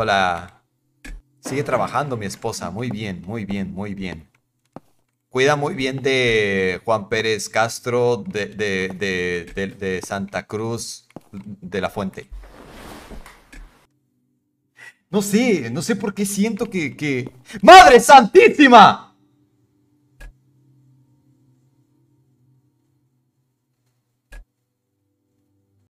Hola. Sigue trabajando mi esposa. Muy bien, muy bien, muy bien. Cuida muy bien de Juan Pérez Castro, de, de, de, Santa Cruz, de la Fuente. No sé, no sé por qué siento que... que... ¡Madre Santísima!